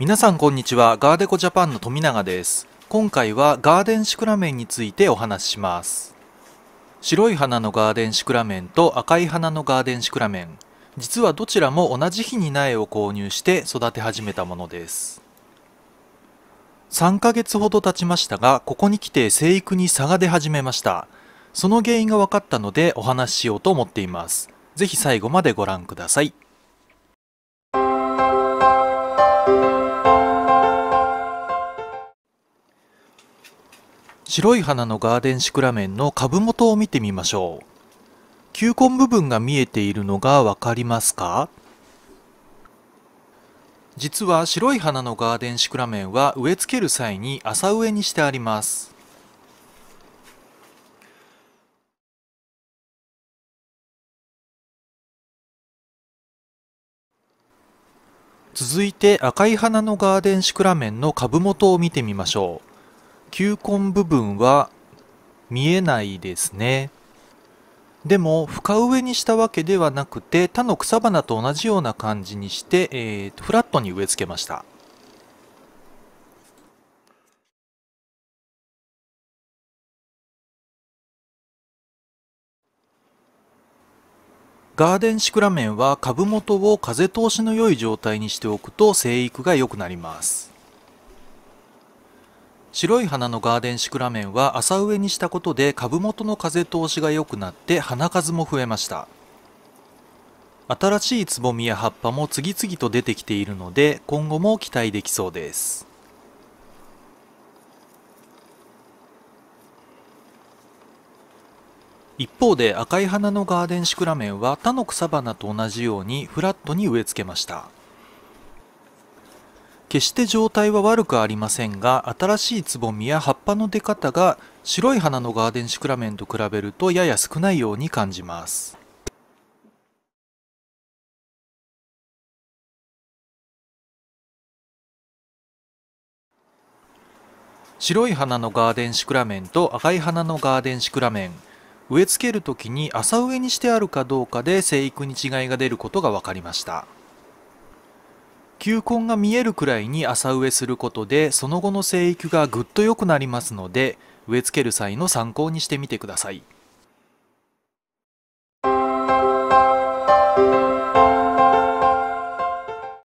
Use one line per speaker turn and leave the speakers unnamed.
皆さんこんにちはガーデコジャパンの富永です今回はガーデンシクラメンについてお話しします白い花のガーデンシクラメンと赤い花のガーデンシクラメン実はどちらも同じ日に苗を購入して育て始めたものです3ヶ月ほど経ちましたがここに来て生育に差が出始めましたその原因が分かったのでお話ししようと思っています是非最後までご覧ください白い花のガーデンシクラメンの株元を見てみましょう。球根部分が見えているのがわかりますか実は白い花のガーデンシクラメンは植え付ける際に浅植えにしてあります。続いて赤い花のガーデンシクラメンの株元を見てみましょう。球根部分は見えないですねでも深植えにしたわけではなくて他の草花と同じような感じにして、えー、フラットに植え付けましたガーデンシクラメンは株元を風通しの良い状態にしておくと生育が良くなります白い花のガーデンシクラメンは浅植えにしたことで株元の風通しが良くなって花数も増えました新しいつぼみや葉っぱも次々と出てきているので今後も期待できそうです一方で赤い花のガーデンシクラメンは他の草花と同じようにフラットに植え付けました決して状態は悪くありませんが新しいつぼみや葉っぱの出方が白い花のガーデンシクラメンと比べるとやや少ないように感じます白い花のガーデンシクラメンと赤い花のガーデンシクラメン植え付ける時に浅植えにしてあるかどうかで生育に違いが出ることが分かりました。球根が見えるくらいに浅植えすることでその後の生育がぐっと良くなりますので植え付ける際の参考にしてみてください。